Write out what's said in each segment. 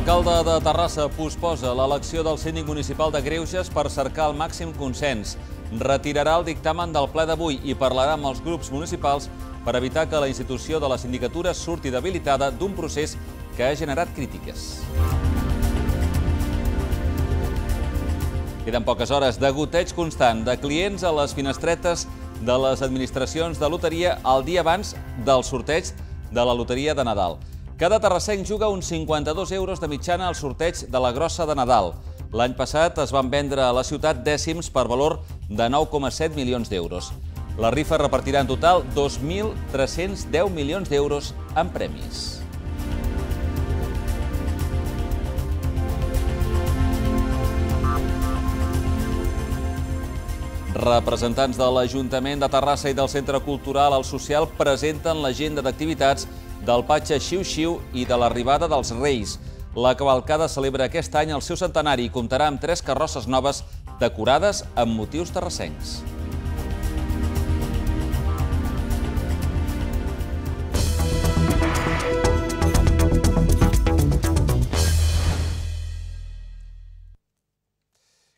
L'alcalde de Terrassa posposa l'elecció del síndic municipal de Greuges per cercar el màxim consens. Retirarà el dictamen del ple d'avui i parlarà amb els grups municipals per evitar que la institució de la sindicatura surti debilitada d'un procés que ha generat crítiques. Queden poques hores de goteig constant de clients a les finestretes de les administracions de loteria el dia abans del sorteig de la loteria de Nadal. Cada terrassenc juga uns 52 euros de mitjana al sorteig de la grossa de Nadal. L'any passat es van vendre a la ciutat dècims per valor de 9,7 milions d'euros. La rifa repartirà en total 2.310 milions d'euros en premis. Representants de l'Ajuntament de Terrassa i del Centre Cultural El Social presenten l'agenda d'activitats del patxa Xiu Xiu i de l'arribada dels Reis. La cavalcada celebra aquest any el seu centenari i comptarà amb tres carrosses noves decorades amb motius terrassencs.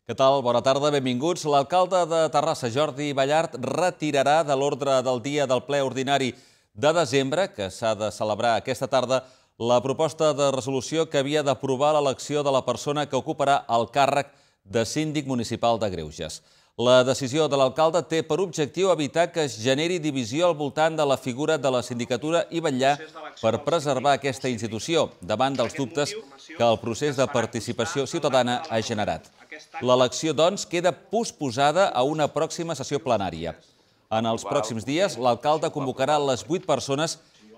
Què tal? Bona tarda, benvinguts. L'alcalde de Terrassa, Jordi Ballart, retirarà de l'ordre del dia del ple ordinari de desembre, que s'ha de celebrar aquesta tarda, la proposta de resolució que havia d'aprovar l'elecció de la persona que ocuparà el càrrec de síndic municipal de Greuges. La decisió de l'alcalde té per objectiu evitar que es generi divisió al voltant de la figura de la sindicatura i vetllar per preservar aquesta institució davant dels dubtes que el procés de participació ciutadana ha generat. L'elecció, doncs, queda posposada a una pròxima sessió plenària. En els pròxims dies, l'alcalde convocarà les vuit persones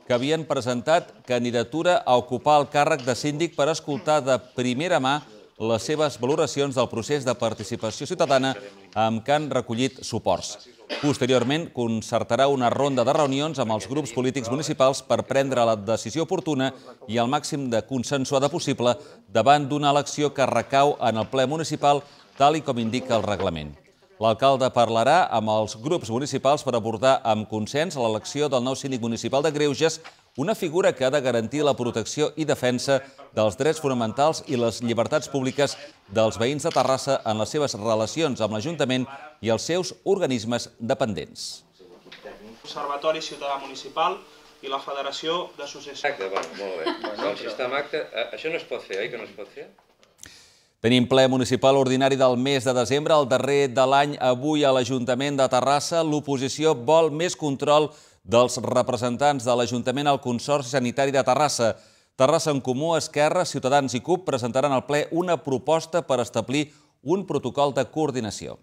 que havien presentat candidatura a ocupar el càrrec de síndic per escoltar de primera mà les seves valoracions del procés de participació ciutadana amb què han recollit suports. Posteriorment, concertarà una ronda de reunions amb els grups polítics municipals per prendre la decisió oportuna i el màxim de consensuada possible davant d'una elecció que recau en el ple municipal, tal i com indica el reglament. L'alcalde parlarà amb els grups municipals per abordar amb consens l'elecció del nou síndic municipal de Greuges, una figura que ha de garantir la protecció i defensa dels drets fonamentals i les llibertats públiques dels veïns de Terrassa en les seves relacions amb l'Ajuntament i els seus organismes dependents. Observatori Ciutadà Municipal i la Federació d'Associacions. molt bé. No, doncs si està en acte, eh, això no es pot fer, oi que no es pot fer? Tenim ple municipal ordinari del mes de desembre, el darrer de l'any. Avui a l'Ajuntament de Terrassa l'oposició vol més control dels representants de l'Ajuntament al Consorci Sanitari de Terrassa. Terrassa en Comú, Esquerra, Ciutadans i CUP presentaran al ple una proposta per establir un protocol de coordinació.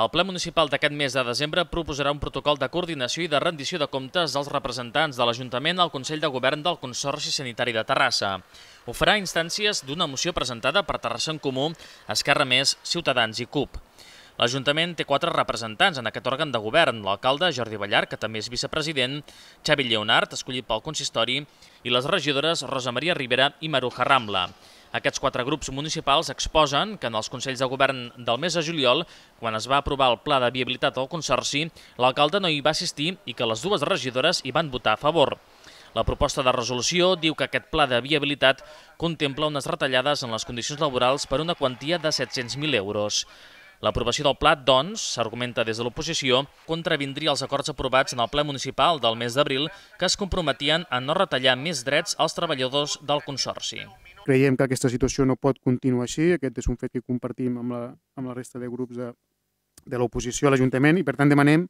El ple municipal d'aquest mes de desembre proposarà un protocol de coordinació i de rendició de comptes als representants de l'Ajuntament al Consell de Govern del Consorci Sanitari de Terrassa. Ho farà a instàncies d'una moció presentada per Terrassa en Comú, Esquerra Més, Ciutadans i CUP. L'Ajuntament té quatre representants en aquest òrgan de govern, l'alcalde Jordi Ballar, que també és vicepresident, Xavi Lleonard, escollit pel consistori, i les regidores Rosa Maria Rivera i Maruja Rambla. Aquests quatre grups municipals exposen que en els Consells de Govern del mes de juliol, quan es va aprovar el Pla de Viabilitat del Consorci, l'alcalde no hi va assistir i que les dues regidores hi van votar a favor. La proposta de resolució diu que aquest pla de viabilitat contempla unes retallades en les condicions laborals per una quantia de 700.000 euros. L'aprovació del pla, doncs, s'argumenta des de l'oposició, contravindria els acords aprovats en el ple municipal del mes d'abril que es comprometien a no retallar més drets als treballadors del Consorci. Creiem que aquesta situació no pot continuar així, aquest és un fet que compartim amb la, amb la resta de grups de, de l'oposició a l'Ajuntament i per tant demanem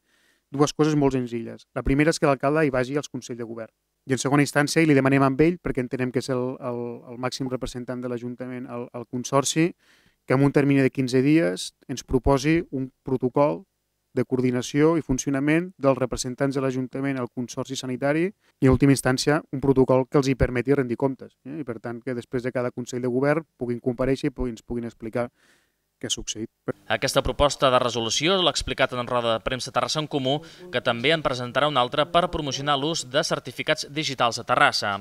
dues coses molt senzilles. La primera és que l'alcalde hi vagi als Consell de Govern i en segona instància li demanem amb ell, perquè entenem que és el, el, el màxim representant de l'Ajuntament al Consorci, que en un termini de 15 dies ens proposi un protocol de coordinació i funcionament dels representants de l'Ajuntament al Consorci Sanitari i, en última instància, un protocol que els hi permeti rendir comptes. Eh? I, per tant, que després de cada Consell de Govern puguin compareixer i puguin, ens puguin explicar què ha succeït. Aquesta proposta de resolució l'ha explicat en roda de premsa Terrassa en Comú, que també en presentarà una altra per promocionar l'ús de certificats digitals a Terrassa.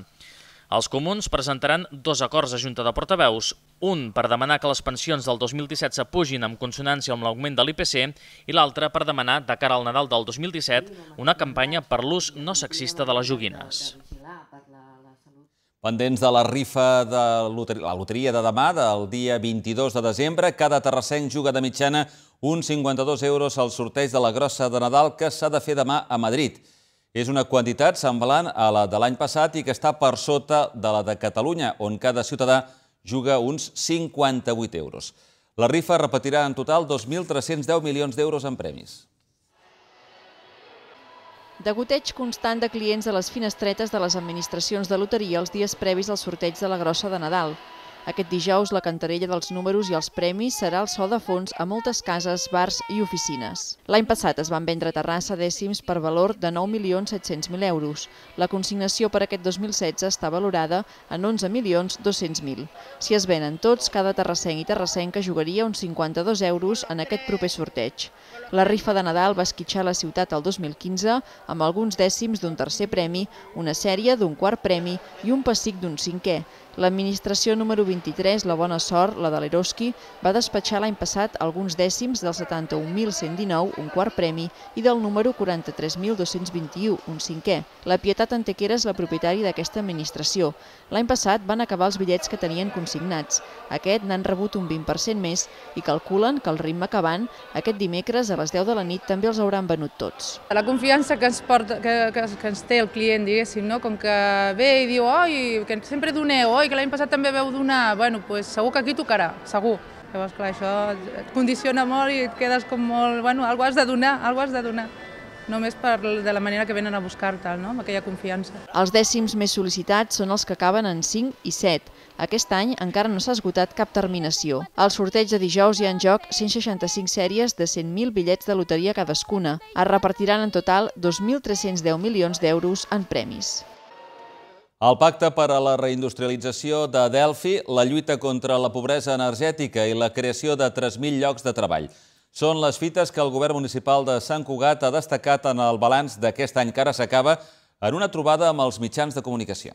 Els comuns presentaran dos acords a Junta de Portaveus, un per demanar que les pensions del 2017 s'apugin amb consonància amb l'augment de l'IPC i l'altre per demanar, de cara al Nadal del 2017, una campanya per l'ús no sexista de les joguines. Pendents de la rifa de la loteria de demà, del dia 22 de desembre, cada terrassenc juga de mitjana uns 52 euros al sorteig de la grossa de Nadal que s'ha de fer demà a Madrid. És una quantitat semblant a la de l'any passat i que està per sota de la de Catalunya, on cada ciutadà juga uns 58 euros. La rifa repetirà en total 2.310 milions d'euros en premis. Degoteig constant de clients a les finestretes de les administracions de loteria els dies previs al sorteig de la grossa de Nadal. Aquest dijous la cantarella dels números i els premis serà el so de fons a moltes cases, bars i oficines. L'any passat es van vendre a Terrassa dècims per valor de 9.700.000 euros. La consignació per aquest 2016 està valorada en 11.200.000. Si es venen tots, cada terrassenc i terrassenca jugaria uns 52 euros en aquest proper sorteig. La rifa de Nadal va esquitxar la ciutat el 2015 amb alguns dècims d'un tercer premi, una sèrie d'un quart premi i un pessic d'un cinquè, L'administració número 23, la Bona Sort, la de l'Eroski, va despatxar l'any passat alguns dècims del 71.119, un quart premi, i del número 43.221, un cinquè. La Pietat Antequera és la propietària d'aquesta administració. L'any passat van acabar els bitllets que tenien consignats. Aquest n'han rebut un 20% més i calculen que el ritme que van, aquest dimecres a les 10 de la nit també els hauran venut tots. La confiança que ens, porta, que, que, que ens té el client, diguéssim, no? com que ve i diu oi, que sempre doneu, oi, i que l'any passat també veu donar, bueno, pues, segur que aquí tocarà, segur. Llavors, clar, això et condiciona molt i et quedes com molt, bueno, algo has de donar, algo has de donar només per de la manera que venen a buscar-te, no? amb aquella confiança. Els dècims més sol·licitats són els que acaben en 5 i 7. Aquest any encara no s'ha esgotat cap terminació. Al sorteig de dijous hi ha en joc 165 sèries de 100.000 bitllets de loteria cadascuna. Es repartiran en total 2.310 milions d'euros en premis. El Pacte per a la Reindustrialització de Delphi, la lluita contra la pobresa energètica i la creació de 3.000 llocs de treball. Són les fites que el govern municipal de Sant Cugat ha destacat en el balanç d'aquest any que ara s'acaba en una trobada amb els mitjans de comunicació.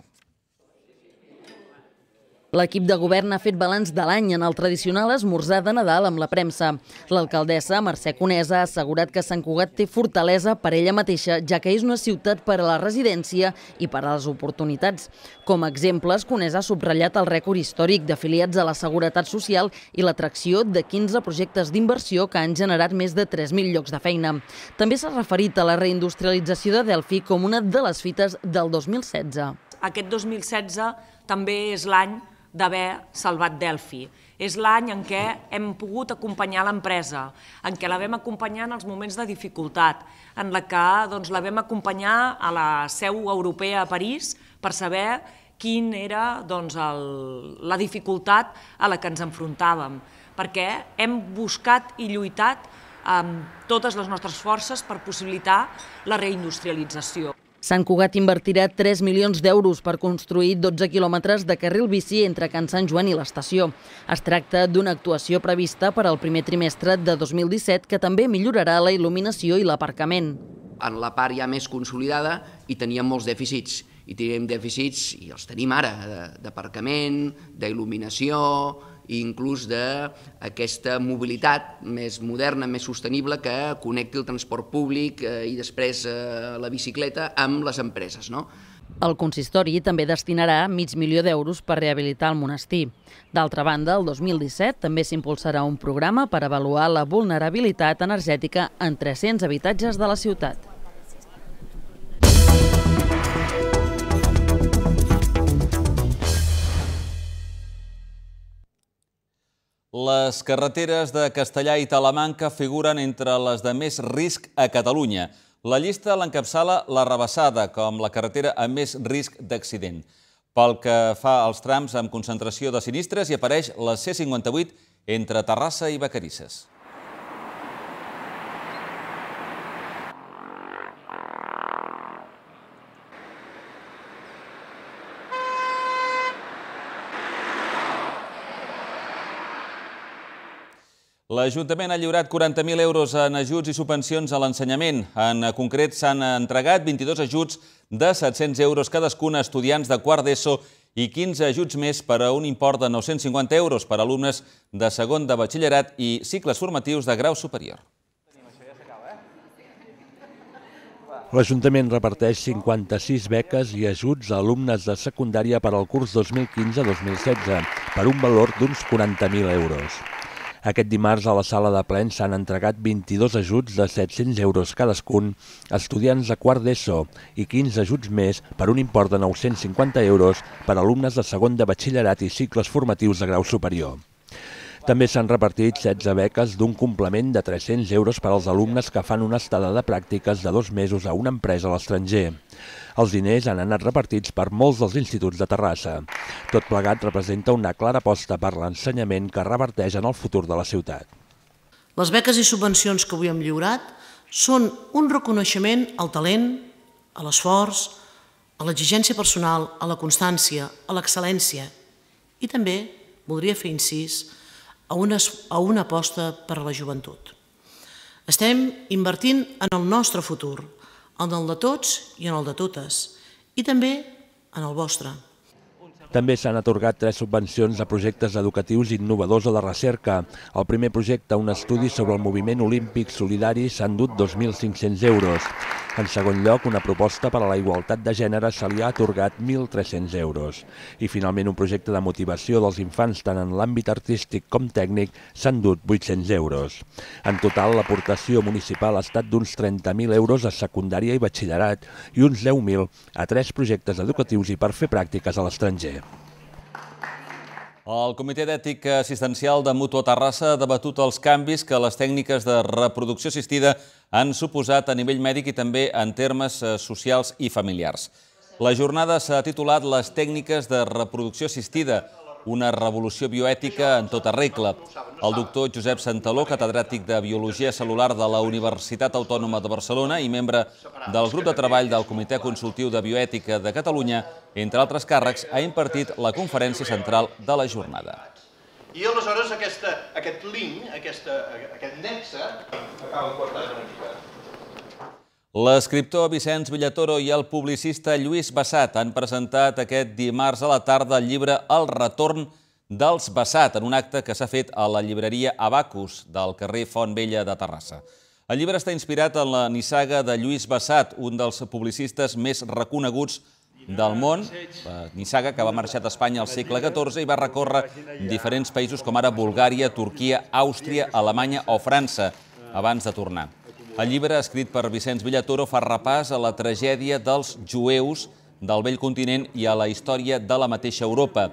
L'equip de govern ha fet balanç de l'any en el tradicional esmorzar de Nadal amb la premsa. L'alcaldessa, Mercè Conesa, ha assegurat que Sant Cugat té fortalesa per ella mateixa, ja que és una ciutat per a la residència i per a les oportunitats. Com a exemples, Conesa ha subratllat el rècord històric d'afiliats a la Seguretat Social i l'atracció de 15 projectes d'inversió que han generat més de 3.000 llocs de feina. També s'ha referit a la reindustrialització de Delphi com una de les fites del 2016. Aquest 2016 també és l'any d'haver salvat Delphi. És l'any en què hem pogut acompanyar l'empresa, en què la vam acompanyar en els moments de dificultat, en la que doncs, la vam acompanyar a la seu europea a París per saber quin era doncs, el, la dificultat a la que ens enfrontàvem, perquè hem buscat i lluitat amb totes les nostres forces per possibilitar la reindustrialització. Sant Cugat invertirà 3 milions d'euros per construir 12 quilòmetres de carril bici entre Can Sant Joan i l'estació. Es tracta d'una actuació prevista per al primer trimestre de 2017 que també millorarà la il·luminació i l'aparcament. En la part ja més consolidada hi teníem molts dèficits. Hi teníem dèficits, i els tenim ara, d'aparcament, d'il·luminació, i inclús d'aquesta mobilitat més moderna, més sostenible, que connecti el transport públic eh, i després eh, la bicicleta amb les empreses. No? El consistori també destinarà mig milió d'euros per rehabilitar el monestir. D'altra banda, el 2017 també s'impulsarà un programa per avaluar la vulnerabilitat energètica en 300 habitatges de la ciutat. Les carreteres de Castellà i Talamanca figuren entre les de més risc a Catalunya. La llista l'encapçala la Rebassada, com la carretera amb més risc d'accident. Pel que fa als trams amb concentració de sinistres, hi apareix la C-58 entre Terrassa i Vacarisses. L'Ajuntament ha lliurat 40.000 euros en ajuts i subvencions a l'ensenyament. En concret, s'han entregat 22 ajuts de 700 euros cadascun a estudiants de quart d'ESO i 15 ajuts més per a un import de 950 euros per a alumnes de segon de batxillerat i cicles formatius de grau superior. L'Ajuntament reparteix 56 beques i ajuts a alumnes de secundària per al curs 2015-2016 per un valor d'uns 40.000 euros. Aquest dimarts a la sala de plens s'han entregat 22 ajuts de 700 euros cadascun a estudiants de quart d'ESO i 15 ajuts més per un import de 950 euros per alumnes de segon de batxillerat i cicles formatius de grau superior. També s'han repartit 16 beques d'un complement de 300 euros per als alumnes que fan una estada de pràctiques de dos mesos a una empresa a l'estranger. Els diners han anat repartits per molts dels instituts de Terrassa. Tot plegat representa una clara aposta per l'ensenyament que reverteix en el futur de la ciutat. Les beques i subvencions que avui hem lliurat són un reconeixement al talent, a l'esforç, a l'exigència personal, a la constància, a l'excel·lència i també voldria fer incís a una, a una aposta per a la joventut. Estem invertint en el nostre futur, en el de tots i en el de totes, i també en el vostre. També s'han atorgat tres subvencions a projectes educatius innovadors o de recerca. El primer projecte, un estudi sobre el moviment olímpic solidari, s'han dut 2.500 euros. En segon lloc, una proposta per a la igualtat de gènere se li ha atorgat 1.300 euros. I finalment, un projecte de motivació dels infants tant en l'àmbit artístic com tècnic s'han dut 800 euros. En total, l'aportació municipal ha estat d'uns 30.000 euros a secundària i batxillerat i uns 10.000 a tres projectes educatius i per fer pràctiques a l'estranger. El Comitè d'Ètica Assistencial de Mutua Terrassa ha debatut els canvis que les tècniques de reproducció assistida han suposat a nivell mèdic i també en termes eh, socials i familiars. La jornada s'ha titulat Les tècniques de reproducció assistida, una revolució bioètica en tota regla. El doctor Josep Santaló, catedràtic de Biologia Celular de la Universitat Autònoma de Barcelona i membre del grup de treball del Comitè Consultiu de Bioètica de Catalunya, entre altres càrrecs, ha impartit la conferència central de la jornada. I aleshores aquesta, aquest link, aquesta, aquest nexe, acaba portant eh, una mica. L'escriptor Vicenç Villatoro i el publicista Lluís Bassat han presentat aquest dimarts a la tarda el llibre El retorn dels Bassat, en un acte que s'ha fet a la llibreria Abacus del carrer Font Vella de Terrassa. El llibre està inspirat en la nissaga de Lluís Bassat, un dels publicistes més reconeguts del món, eh, Nissaga, que va marxar d'Espanya al segle XIV i va recórrer diferents països com ara Bulgària, Turquia, Àustria, Alemanya o França, abans de tornar. El llibre, escrit per Vicenç Villatoro, fa repàs a la tragèdia dels jueus del vell continent i a la història de la mateixa Europa.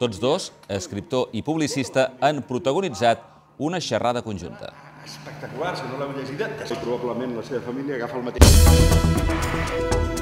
Tots dos, escriptor i publicista, han protagonitzat una xerrada conjunta. Espectacular, si no l'heu llegida, probablement la seva família agafa el mateix.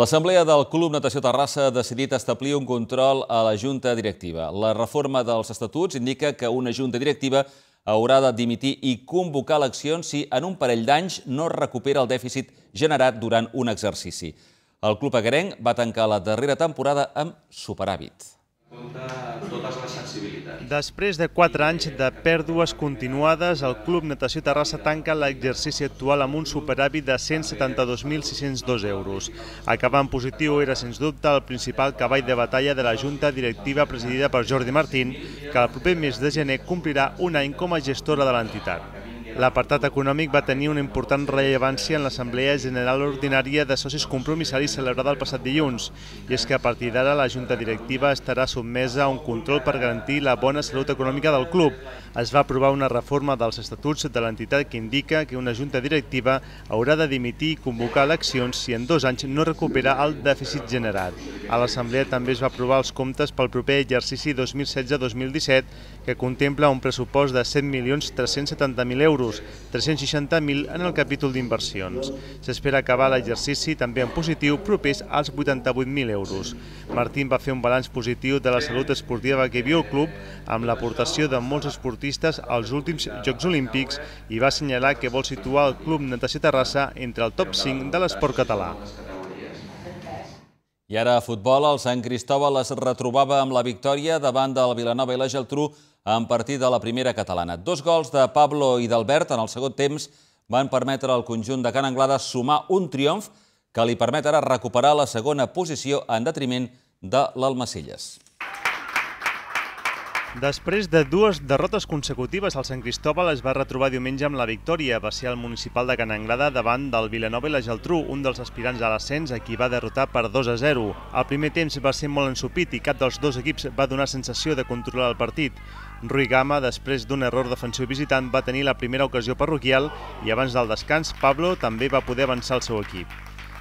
L'Assemblea del Club Natació Terrassa ha decidit establir un control a la Junta Directiva. La reforma dels estatuts indica que una Junta Directiva haurà de dimitir i convocar eleccions si en un parell d'anys no recupera el dèficit generat durant un exercici. El club Agrenc va tancar la darrera temporada amb superàvit. Compte totes les sensibilitats Després de 4 anys de pèrdues continuades, el Club Natació Terrassa tanca l'exercici actual amb un superàvit de 172.602 euros. Acabant en positiu era, sens dubte, el principal cavall de batalla de la Junta Directiva presidida per Jordi Martín, que el proper mes de gener complirà un any com a gestora de l'entitat. L'apartat econòmic va tenir una important rellevància en l'Assemblea General Ordinària de Socis Compromissaris celebrada el passat dilluns, i és que a partir d'ara la Junta Directiva estarà sotmesa a un control per garantir la bona salut econòmica del club. Es va aprovar una reforma dels estatuts de l'entitat que indica que una Junta Directiva haurà de dimitir i convocar eleccions si en dos anys no recupera el dèficit generat. A l'Assemblea també es va aprovar els comptes pel proper exercici 2016-2017, que contempla un pressupost de 7.370.000 euros euros, 360.000 en el capítol d'inversions. S'espera acabar l'exercici també en positiu propers als 88.000 euros. Martín va fer un balanç positiu de la salut esportiva que viu el club amb l'aportació de molts esportistes als últims Jocs Olímpics i va assenyalar que vol situar el Club Natació Terrassa entre el top 5 de l'esport català. I ara a futbol, el Sant Cristòbal es retrobava amb la victòria davant del Vilanova i la Geltrú en partir de la primera catalana. Dos gols de Pablo i d'Albert en el segon temps van permetre al conjunt de Can Anglada sumar un triomf que li permet ara recuperar la segona posició en detriment de l'Almacelles. Després de dues derrotes consecutives, el Sant Cristòbal es va retrobar diumenge amb la victòria. Va ser el municipal de Can Anglada davant del Vilanova i la Geltrú, un dels aspirants a l'ascens, a qui va derrotar per 2 a 0. El primer temps va ser molt ensupit i cap dels dos equips va donar sensació de controlar el partit. Rui Gama, després d'un error defensiu visitant, va tenir la primera ocasió parroquial i abans del descans, Pablo també va poder avançar el seu equip.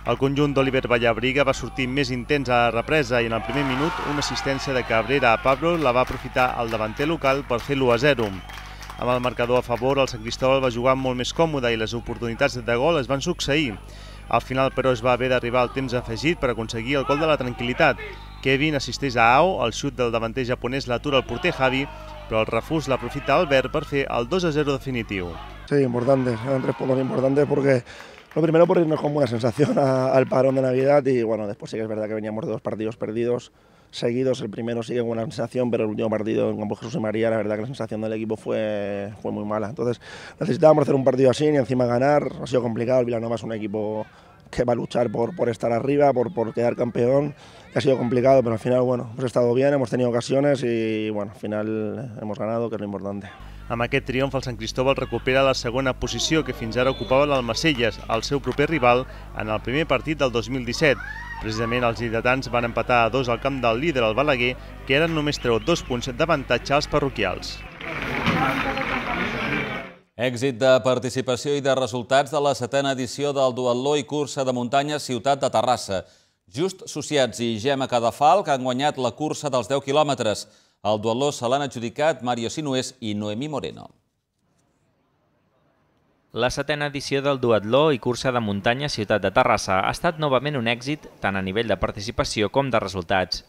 El conjunt d'Oliver Vallabriga va sortir més intens a la represa i en el primer minut una assistència de Cabrera a Pablo la va aprofitar el davanter local per fer l'1 a 0. Amb el marcador a favor, el Sant Cristóbal va jugar molt més còmode i les oportunitats de gol es van succeir. Al final, però, es va haver d'arribar al temps afegit per aconseguir el gol de la tranquil·litat. Kevin assisteix a Ao, el xut del davanter japonès l'atura el porter Javi, però el refús l'aprofita Albert per fer el 2-0 definitiu. Sí, importante, eran tres puntos importantes porque Lo primero por irnos con buena sensación al parón de Navidad y bueno, después sí que es verdad que veníamos de dos partidos perdidos seguidos. El primero sigue con una sensación, pero el último partido en Campo Jesús y María, la verdad que la sensación del equipo fue, fue muy mala. Entonces necesitábamos hacer un partido así y encima ganar. Ha sido complicado. El Vilanova es un equipo que va a luchar por, por estar arriba, por, por quedar campeón. ha sido complicado, pero al final, bueno, hemos estado bien, hemos tenido ocasiones y bueno, al final hemos ganado, que es lo importante. Amb aquest triomf, el Sant Cristóbal recupera la segona posició que fins ara ocupava l'Almacelles, el seu proper rival, en el primer partit del 2017. Precisament els lleidatans van empatar a dos al camp del líder, el Balaguer, que eren només treu dos punts d'avantatge als parroquials. Èxit de participació i de resultats de la setena edició del Duatló i cursa de muntanya Ciutat de Terrassa. Just Sociats i Gemma Cadafal, que han guanyat la cursa dels 10 quilòmetres. Al dueló se l'han adjudicat Mario Sinués i Noemí Moreno. La setena edició del duatló i cursa de muntanya Ciutat de Terrassa ha estat novament un èxit tant a nivell de participació com de resultats.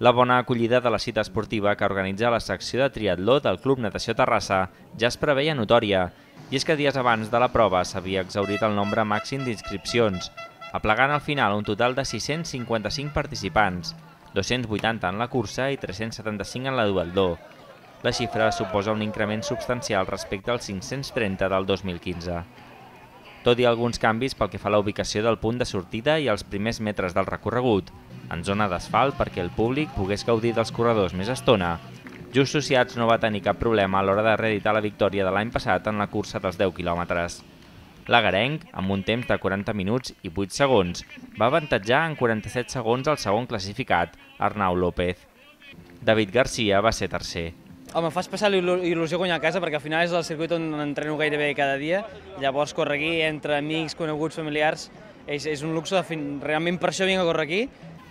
La bona acollida de la cita esportiva que organitza la secció de triatló del Club Natació Terrassa ja es preveia notòria, i és que dies abans de la prova s'havia exaurit el nombre màxim d'inscripcions, aplegant al final un total de 655 participants, 280 en la cursa i 375 en la dueldó. La xifra suposa un increment substancial respecte als 530 del 2015. Tot i alguns canvis pel que fa a la ubicació del punt de sortida i els primers metres del recorregut, en zona d'asfalt perquè el públic pogués gaudir dels corredors més estona, Just Sociats no va tenir cap problema a l'hora de reeditar la victòria de l'any passat en la cursa dels 10 quilòmetres. L'Agarenc, amb un temps de 40 minuts i 8 segons, va avantatjar en 47 segons el segon classificat, Arnau López. David Garcia va ser tercer. Home, fas passar il·lusió guanyar a casa perquè al final és el circuit on entreno gairebé cada dia. Llavors córrer aquí entre amics, coneguts, familiars, és, és un luxe, de fin... realment per això vinc a córrer aquí.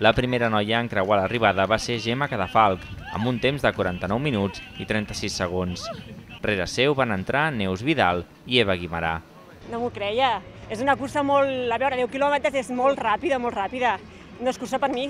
La primera noia en creuar l'arribada va ser Gemma Cadafalc, amb un temps de 49 minuts i 36 segons. Rere seu van entrar Neus Vidal i Eva Guimarà no m'ho creia. És una cursa molt... A veure, 10 quilòmetres és molt ràpida, molt ràpida. No és cursa per mi.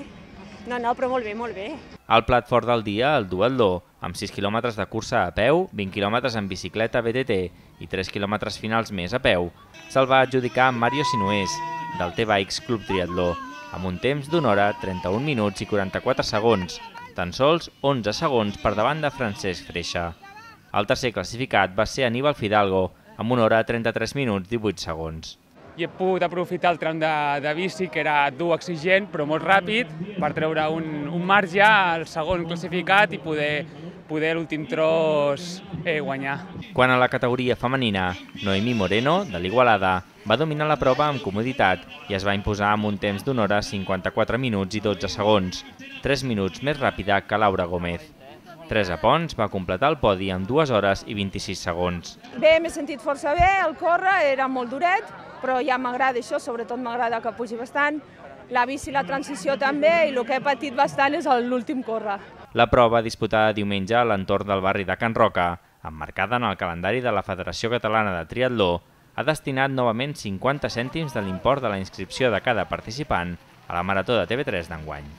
No, no, però molt bé, molt bé. El plat fort del dia, el dueldo, amb 6 quilòmetres de cursa a peu, 20 quilòmetres en bicicleta BTT i 3 quilòmetres finals més a peu, se'l va adjudicar Mario Sinués, del T-Bikes Club Triatló, amb un temps d'una hora, 31 minuts i 44 segons, tan sols 11 segons per davant de Francesc Freixa. El tercer classificat va ser Aníbal Fidalgo, amb una hora 33 minuts 18 segons. I he pogut aprofitar el tram de, de bici, que era dur, exigent, però molt ràpid, per treure un, un marge al segon classificat i poder poder l'últim tros eh, guanyar. Quan a la categoria femenina, Noemi Moreno, de l'Igualada, va dominar la prova amb comoditat i es va imposar amb un temps d'una hora 54 minuts i 12 segons, 3 minuts més ràpida que Laura Gómez. Teresa Pons va completar el podi en 2 hores i 26 segons. Bé, m'he sentit força bé, el córrer era molt duret, però ja m'agrada això, sobretot m'agrada que pugi bastant. La bici, la transició també, i el que he patit bastant és l'últim córrer. La prova disputada diumenge a l'entorn del barri de Can Roca, emmarcada en el calendari de la Federació Catalana de Triatló, ha destinat novament 50 cèntims de l'import de la inscripció de cada participant a la Marató de TV3 d'enguany.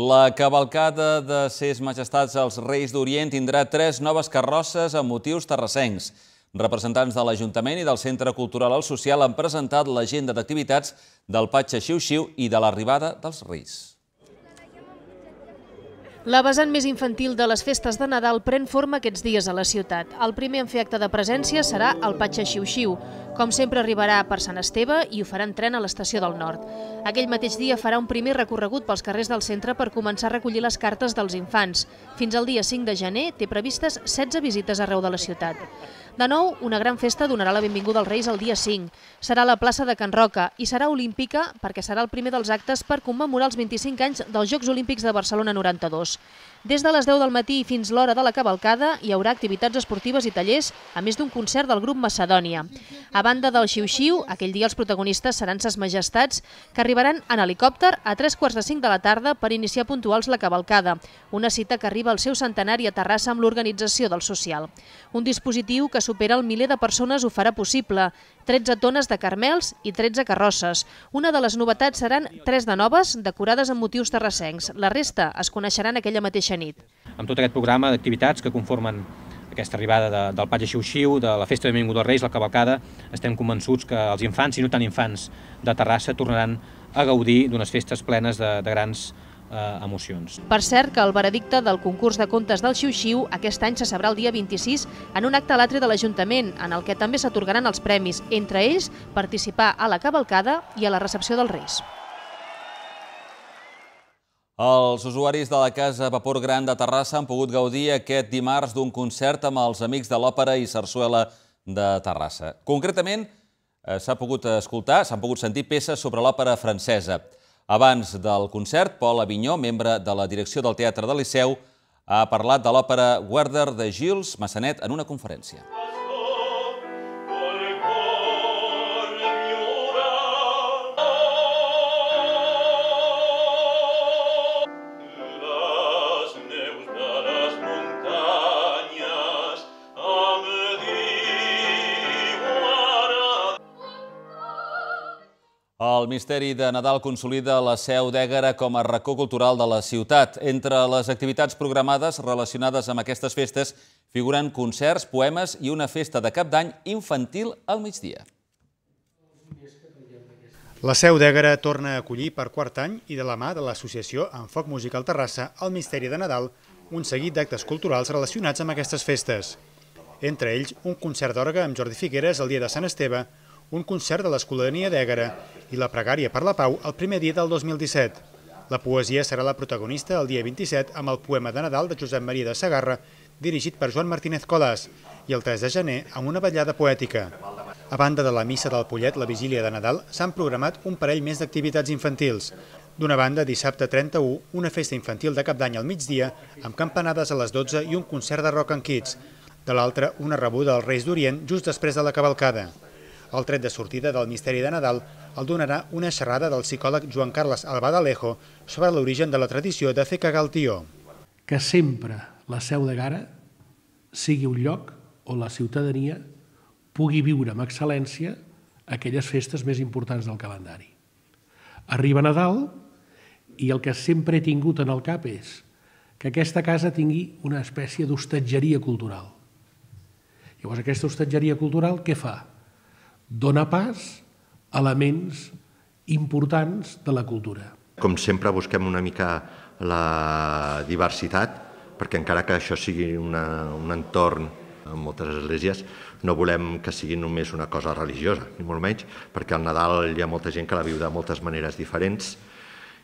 La cavalcada de Ses Majestats als Reis d'Orient tindrà tres noves carrosses amb motius terrassencs. Representants de l'Ajuntament i del Centre Cultural El Social han presentat l'agenda d'activitats del Patxa Xiu Xiu i de l'arribada dels Reis. La vessant més infantil de les festes de Nadal pren forma aquests dies a la ciutat. El primer en fer acte de presència serà el Patxa Xiu Xiu. Com sempre arribarà per Sant Esteve i ho farà en tren a l'estació del Nord. Aquell mateix dia farà un primer recorregut pels carrers del centre per començar a recollir les cartes dels infants. Fins al dia 5 de gener té previstes 16 visites arreu de la ciutat. De nou, una gran festa donarà la benvinguda als Reis el dia 5. Serà a la plaça de Can Roca i serà olímpica perquè serà el primer dels actes per commemorar els 25 anys dels Jocs Olímpics de Barcelona 92. Des de les 10 del matí fins l'hora de la cavalcada hi haurà activitats esportives i tallers, a més d'un concert del grup Macedònia. A banda del xiu-xiu, aquell dia els protagonistes seran ses majestats, que arribaran en helicòpter a tres quarts de cinc de la tarda per iniciar puntuals la cavalcada, una cita que arriba al seu centenari a Terrassa amb l'organització del Social. Un dispositiu que supera el miler de persones ho farà possible. 13 tones de carmels i 13 carrosses. Una de les novetats seran 3 de noves, decorades amb motius terrassencs. La resta es coneixeran aquella mateixa nit. Amb tot aquest programa d'activitats que conformen aquesta arribada de, del Patge Xiu-Xiu, de la Festa de Benvingut dels Reis, la cavalcada, estem convençuts que els infants, si no tant infants, de Terrassa tornaran a gaudir d'unes festes plenes de, de grans Eh, emocions. Per cert, que el veredicte del concurs de contes del Xiu-Xiu aquest any se sabrà el dia 26 en un acte a l'atri de l'Ajuntament, en el que també s'atorgaran els premis, entre ells participar a la cavalcada i a la recepció dels Reis. Els usuaris de la Casa Vapor Gran de Terrassa han pogut gaudir aquest dimarts d'un concert amb els Amics de l'Òpera i Sarsuela de Terrassa. Concretament, eh, s'ha pogut escoltar, s'han pogut sentir peces sobre l'òpera francesa. Abans del concert, Pol Avinyó, membre de la direcció del Teatre del Liceu, ha parlat de l'òpera Werder de Gils Massanet en una conferència. El Misteri de Nadal consolida la seu d'Ègara com a racó cultural de la ciutat. Entre les activitats programades relacionades amb aquestes festes figuren concerts, poemes i una festa de cap d'any infantil al migdia. La seu d'Ègara torna a acollir per quart any i de la mà de l'associació En Foc Musical Terrassa, el Misteri de Nadal, un seguit d'actes culturals relacionats amb aquestes festes. Entre ells, un concert d'orga amb Jordi Figueres el dia de Sant Esteve, un concert de l'escolania d'Ègara i la pregària per la pau el primer dia del 2017. La poesia serà la protagonista el dia 27 amb el poema de Nadal de Josep Maria de Sagarra, dirigit per Joan Martínez Colàs, i el 3 de gener amb una ballada poètica. A banda de la missa del Pollet, la vigília de Nadal, s'han programat un parell més d'activitats infantils. D'una banda, dissabte 31, una festa infantil de cap d'any al migdia, amb campanades a les 12 i un concert de rock and kids. De l'altra, una rebuda als Reis d'Orient just després de la cavalcada. El tret de sortida del misteri de Nadal el donarà una xerrada del psicòleg Joan Carles Albadalejo sobre l'origen de la tradició de fer cagar el tió. Que sempre la seu de Gara sigui un lloc on la ciutadania pugui viure amb excel·lència aquelles festes més importants del calendari. Arriba Nadal i el que sempre he tingut en el cap és que aquesta casa tingui una espècie d'hostatgeria cultural. Llavors, aquesta hostatgeria cultural què fa? dona pas a elements importants de la cultura. Com sempre busquem una mica la diversitat, perquè encara que això sigui una, un entorn en moltes esglésies, no volem que sigui només una cosa religiosa, ni molt menys, perquè al Nadal hi ha molta gent que la viu de moltes maneres diferents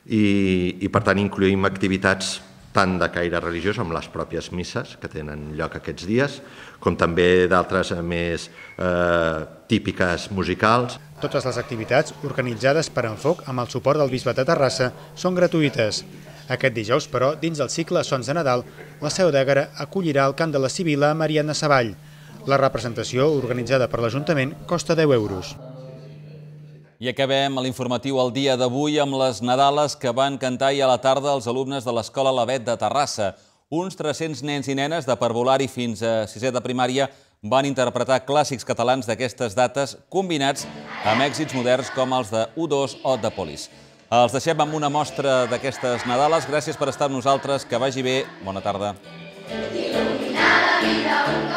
i, i per tant incloïm activitats tant de caire religiós amb les pròpies misses que tenen lloc aquests dies, com també d'altres eh, més eh, típiques musicals. Totes les activitats organitzades per Enfoc amb el suport del Bisbe de Terrassa són gratuïtes. Aquest dijous, però, dins del cicle Sons de Nadal, la Seu d'Àgara acollirà el cant de la Sibila a Mariana Savall. La representació, organitzada per l'Ajuntament, costa 10 euros. I acabem l'informatiu al dia d'avui amb les Nadales que van cantar i a la tarda els alumnes de l'Escola Lavet de Terrassa. Uns 300 nens i nenes de parvulari fins a sisè de primària van interpretar clàssics catalans d'aquestes dates combinats amb èxits moderns com els de U2 o de Polis. Els deixem amb una mostra d'aquestes Nadales. Gràcies per estar amb nosaltres. Que vagi bé. Bona tarda. Il·luminar la vida,